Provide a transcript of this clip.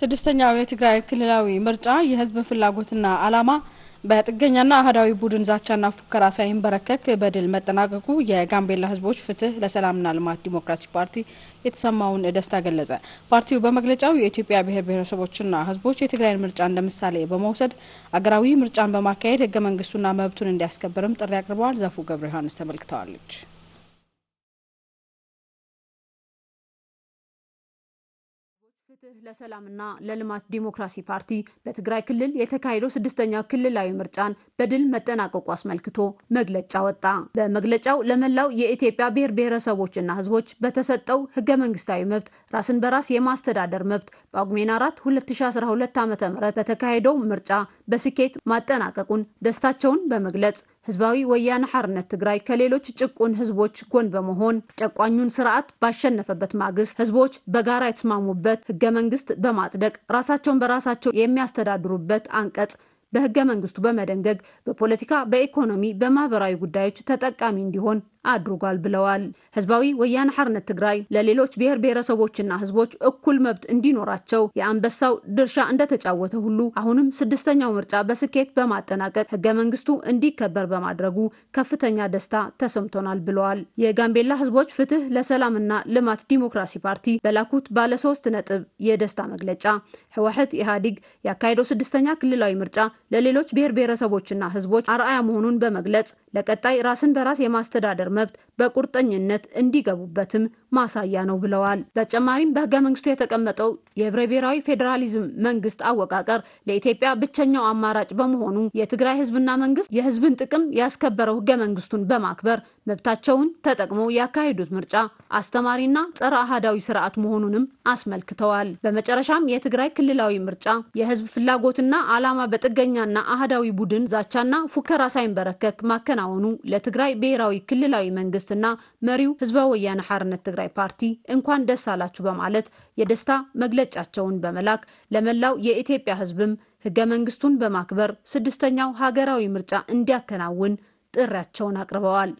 ስድስተኛው የትግራይ ክልላዊ ምርጫ የህዝብ ፍላጎትና አላማ በጥገኛና አህዳዊ ቡድን ዛቻና ፉከራ ሳይንበረከክ በድል መጠናቀቁ የጋምቤላ ህዝቦች ፍትህ ለሰላምና ልማት ዲሞክራሲ ፓርቲ የተሰማውን ደስታ ገለጸ። ፓርቲው በመግለጫው የኢትዮጵያ ብሔር ብሔረሰቦችና ህዝቦች የትግራይን ምርጫ እንደ ምሳሌ በመውሰድ አገራዊ ምርጫን በማካሄድ ህገ መንግስቱና መብቱን እንዲያስከብርም ጥሪ አቅርበዋል። ዛፉ ገብረ ዮሐንስ ተመልክተዋለች። ፍትህ ለሰላምና ለልማት ዲሞክራሲ ፓርቲ በትግራይ ክልል የተካሄደው ስድስተኛ ክልላዊ ምርጫን በድል መጠናቀቁ አስመልክቶ መግለጫ ወጣ። በመግለጫው ለመላው የኢትዮጵያ ብሔር ብሔረሰቦችና ሕዝቦች በተሰጠው ህገ መንግስታዊ መብት ራስን በራስ የማስተዳደር መብት በጳጉሜን 4 2012 ዓ.ም በተካሄደው ምርጫ በስኬት ማጠናቀቁን ደስታቸውን በመግለጽ ህዝባዊ ወያነ ሐርነት ትግራይ ከሌሎች ጭቁን ህዝቦች ጎን በመሆን ጨቋኙን ስርዓት ባሸነፈበት ማግስት ህዝቦች በጋራ የተስማሙበት ህገ መንግስት በማጽደቅ ራሳቸውን በራሳቸው የሚያስተዳድሩበት አንቀጽ በህገ መንግስቱ በመደንገግ በፖለቲካ፣ በኢኮኖሚ፣ በማህበራዊ ጉዳዮች ተጠቃሚ እንዲሆን አድርጓል ብለዋል። ህዝባዊ ወያነ ሐርነት ትግራይ ለሌሎች ብሔር ብሔረሰቦችና ህዝቦች እኩል መብት እንዲኖራቸው የአንበሳው ድርሻ እንደተጫወተ ሁሉ አሁንም ስድስተኛው ምርጫ በስኬት በማጠናቀቅ ህገ መንግስቱ እንዲከበር በማድረጉ ከፍተኛ ደስታ ተሰምቶናል ብለዋል። የጋምቤላ ህዝቦች ፍትህ ለሰላምና ልማት ዲሞክራሲ ፓርቲ በላኩት ባለ ሶስት ነጥብ የደስታ መግለጫ ህወሓት ኢህአዲግ ያካሄደው ስድስተኛ ክልላዊ ምርጫ ለሌሎች ብሔር ብሔረሰቦችና ህዝቦች አርአያ መሆኑን በመግለጽ ለቀጣይ ራስን በራስ የማስተዳደር መብት በቁርጠኝነት እንዲገቡበትም ማሳያ ነው ብለዋል። በተጨማሪም በህገ መንግስቱ የተቀመጠው የህብረ ብሔራዊ ፌዴራሊዝም መንግስት አወቃቀር ለኢትዮጵያ ብቸኛው አማራጭ በመሆኑ የትግራይ ህዝብና መንግስት የህዝብን ጥቅም ያስከበረው ህገ መንግስቱን በማክበር መብታቸውን ተጠቅመው ያካሄዱት ምርጫ አስተማሪና ጸረ አህዳዊ ስርዓት መሆኑንም አስመልክተዋል። በመጨረሻም የትግራይ ክልላዊ ምርጫ የህዝብ ፍላጎትና ዓላማ በጥገኛ ጽንፈኛና አህዳዊ ቡድን ዛቻና ፉከራ ሳይንበረከክ ማከናወኑ ለትግራይ ብሔራዊ ክልላዊ መንግስትና መሪው ህዝበ ወያነ ሓርነት ትግራይ ፓርቲ እንኳን ደስ አላችሁ በማለት የደስታ መግለጫቸውን በመላክ ለመላው የኢትዮጵያ ህዝብም ህገ መንግስቱን በማክበር ስድስተኛው ሀገራዊ ምርጫ እንዲያከናውን ጥሪያቸውን አቅርበዋል።